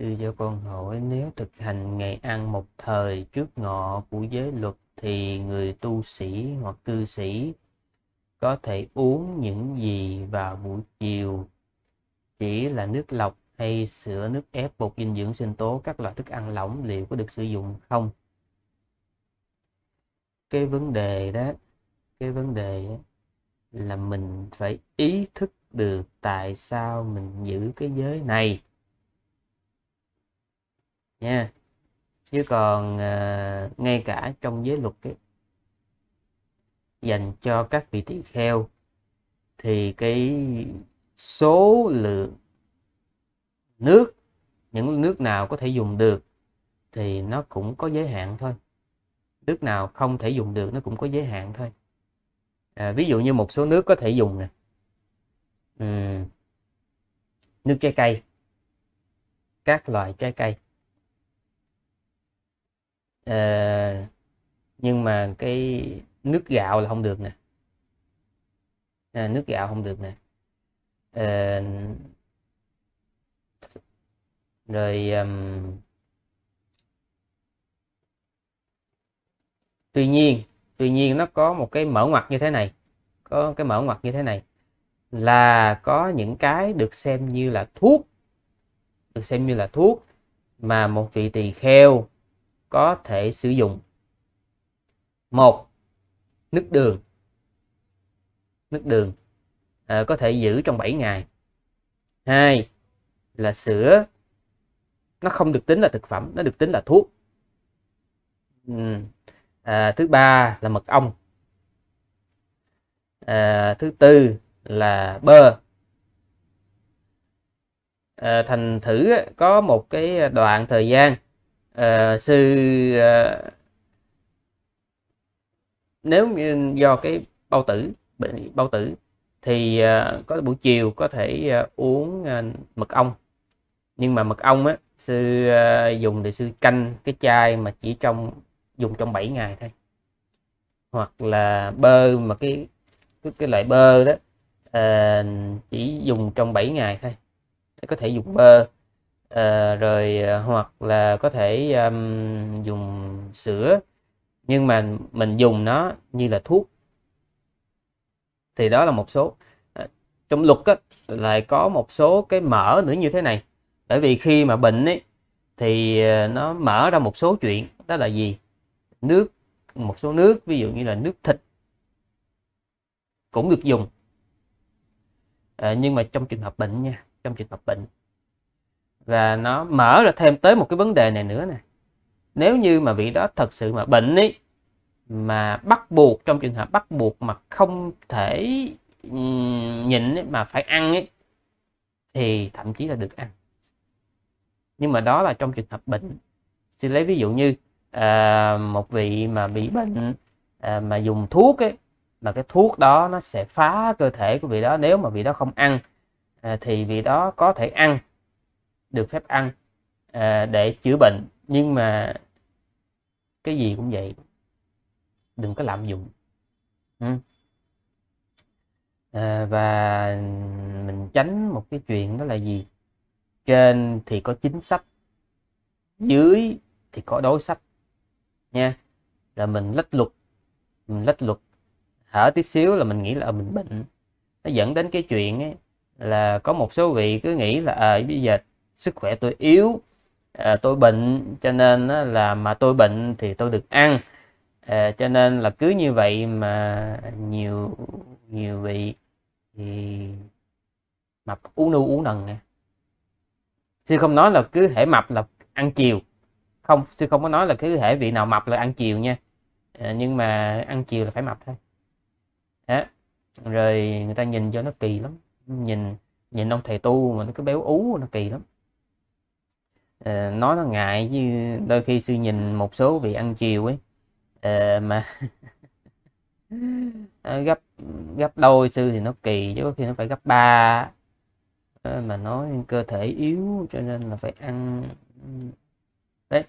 Sư cho con hỏi nếu thực hành ngày ăn một thời trước ngọ của giới luật thì người tu sĩ hoặc cư sĩ có thể uống những gì vào buổi chiều chỉ là nước lọc hay sữa nước ép bột dinh dưỡng sinh tố các loại thức ăn lỏng liệu có được sử dụng không cái vấn đề đó cái vấn đề là mình phải ý thức được tại sao mình giữ cái giới này nha chứ còn uh, ngay cả trong giới luật ấy, dành cho các vị tỳ kheo thì cái số lượng nước những nước nào có thể dùng được thì nó cũng có giới hạn thôi nước nào không thể dùng được nó cũng có giới hạn thôi à, ví dụ như một số nước có thể dùng nè ừ. nước trái cây các loại trái cây à, nhưng mà cái nước gạo là không được nè à, nước gạo không được nè à, rồi um, tuy nhiên tuy nhiên nó có một cái mở ngoặt như thế này có cái mở ngoặt như thế này là có những cái được xem như là thuốc được xem như là thuốc mà một vị tỳ kheo có thể sử dụng một nước đường nước đường à, có thể giữ trong 7 ngày hai là sữa nó không được tính là thực phẩm nó được tính là thuốc ừ, à, thứ ba là mật ong à, thứ tư là bơ à, thành thử có một cái đoạn thời gian Ờ, sư uh, nếu như do cái bao tử bị bao tử thì uh, có buổi chiều có thể uh, uống uh, mật ong nhưng mà mật ong á sư uh, dùng thì sư canh cái chai mà chỉ trong dùng trong 7 ngày thôi hoặc là bơ mà cái cái, cái loại bơ đó uh, chỉ dùng trong 7 ngày thôi có thể dùng bơ à, rồi ờ, hoặc là có thể um, dùng sữa nhưng mà mình dùng nó như là thuốc thì đó là một số à, trong luật á, lại có một số cái mở nữa như thế này bởi vì khi mà bệnh ấy thì nó mở ra một số chuyện đó là gì nước một số nước ví dụ như là nước thịt cũng được dùng à, nhưng mà trong trường hợp bệnh nha trong trường hợp bệnh và nó mở ra thêm tới một cái vấn đề này nữa nè nếu như mà vị đó thật sự mà bệnh ấy mà bắt buộc trong trường hợp bắt buộc mà không thể nhịn ấy, mà phải ăn ấy thì thậm chí là được ăn nhưng mà đó là trong trường hợp bệnh xin lấy ví dụ như à, một vị mà bị bệnh à, mà dùng thuốc ấy mà cái thuốc đó nó sẽ phá cơ thể của vị đó nếu mà vị đó không ăn à, thì vị đó có thể ăn được phép ăn à, để chữa bệnh nhưng mà cái gì cũng vậy đừng có lạm dụng ừ. à, và mình tránh một cái chuyện đó là gì trên thì có chính sách dưới thì có đối sách nha là mình lách luật mình lách luật hở tí xíu là mình nghĩ là ờ, mình bệnh nó dẫn đến cái chuyện ấy, là có một số vị cứ nghĩ là à, bây giờ sức khỏe tôi yếu à, tôi bệnh cho nên là mà tôi bệnh thì tôi được ăn à, cho nên là cứ như vậy mà nhiều nhiều vị thì mập uống nu uống nần nè sư không nói là cứ thể mập là ăn chiều không sư không có nói là cứ thể vị nào mập là ăn chiều nha à, nhưng mà ăn chiều là phải mập thôi đó rồi người ta nhìn cho nó kỳ lắm nhìn nhìn ông thầy tu mà nó cứ béo ú nó kỳ lắm Ờ, nói nó ngại chứ đôi khi sư nhìn một số vị ăn chiều ấy uh, mà ờ, gấp gấp đôi sư thì nó kỳ chứ có khi nó phải gấp ba uh, mà nói cơ thể yếu cho nên là phải ăn đấy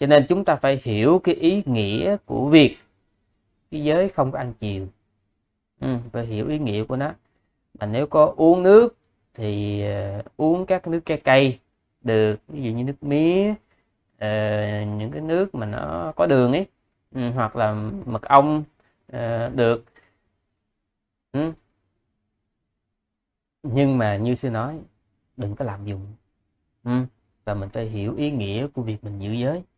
cho nên chúng ta phải hiểu cái ý nghĩa của việc cái giới không có ăn chiều ừ, phải hiểu ý nghĩa của nó mà nếu có uống nước thì uh, uống các nước trái cây được ví dụ như nước mía uh, những cái nước mà nó có đường ấy ừ, hoặc là mật ong uh, được ừ. nhưng mà như sư nói đừng có làm dùng ừ. và mình phải hiểu ý nghĩa của việc mình giữ giới